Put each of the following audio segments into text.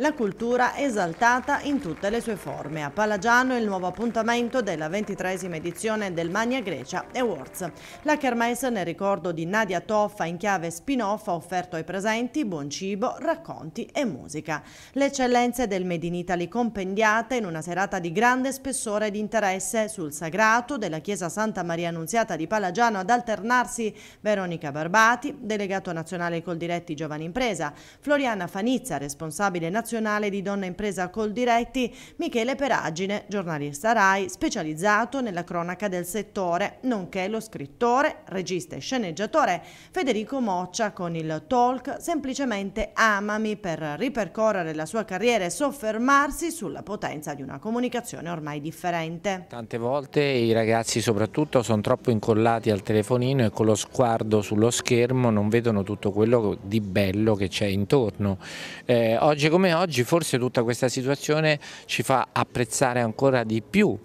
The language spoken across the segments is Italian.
la cultura esaltata in tutte le sue forme. A Palagiano il nuovo appuntamento della ventitresima edizione del Magna Grecia Awards. La Kermesse nel ricordo di Nadia Toffa in chiave spin-off ha offerto ai presenti buon cibo, racconti e musica. Le eccellenze del Made in Italy compendiate in una serata di grande spessore ed interesse sul sagrato della Chiesa Santa Maria Annunziata di Palagiano ad alternarsi Veronica Barbati, delegato nazionale Coldiretti Giovani Impresa, Floriana Fanizza, responsabile nazionale nazionale di Donna Impresa Coldiretti, Michele Peragine, giornalista RAI, specializzato nella cronaca del settore, nonché lo scrittore, regista e sceneggiatore Federico Moccia con il talk Semplicemente amami per ripercorrere la sua carriera e soffermarsi sulla potenza di una comunicazione ormai differente. Tante volte i ragazzi soprattutto sono troppo incollati al telefonino e con lo sguardo sullo schermo non vedono tutto quello di bello che c'è intorno. Eh, oggi come oggi forse tutta questa situazione ci fa apprezzare ancora di più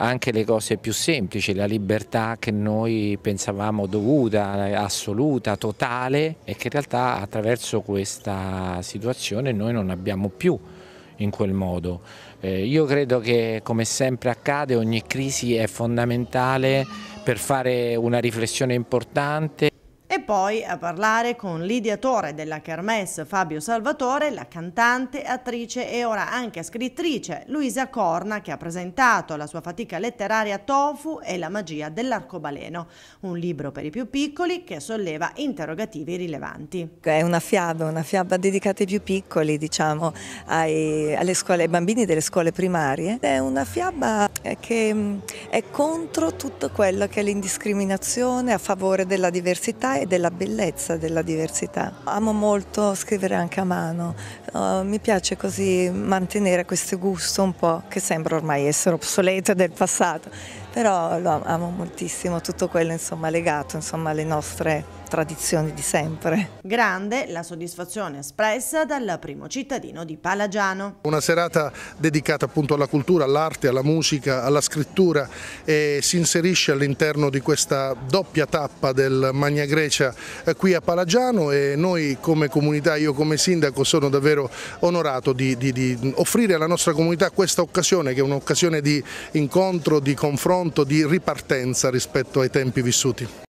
anche le cose più semplici, la libertà che noi pensavamo dovuta, assoluta, totale e che in realtà attraverso questa situazione noi non abbiamo più in quel modo. Eh, io credo che come sempre accade ogni crisi è fondamentale per fare una riflessione importante poi a parlare con l'ideatore della Kermesse Fabio Salvatore, la cantante, attrice e ora anche scrittrice Luisa Corna che ha presentato la sua fatica letteraria Tofu e la magia dell'arcobaleno, un libro per i più piccoli che solleva interrogativi rilevanti. È una fiaba, una fiaba dedicata ai più piccoli, diciamo, ai, scuole, ai bambini delle scuole primarie. È una fiaba eh, che mm, è contro tutto quello che è l'indiscriminazione a favore della diversità e della della bellezza della diversità. Amo molto scrivere anche a mano, uh, mi piace così mantenere questo gusto un po' che sembra ormai essere obsoleto del passato, però lo amo moltissimo, tutto quello insomma, legato insomma, alle nostre tradizioni di sempre. Grande la soddisfazione espressa dal primo cittadino di Palagiano. Una serata dedicata appunto alla cultura, all'arte, alla musica, alla scrittura e si inserisce all'interno di questa doppia tappa del Magna Grecia eh, qui a Palagiano e noi come comunità, io come sindaco sono davvero onorato di, di, di offrire alla nostra comunità questa occasione che è un'occasione di incontro, di confronto pronto di ripartenza rispetto ai tempi vissuti.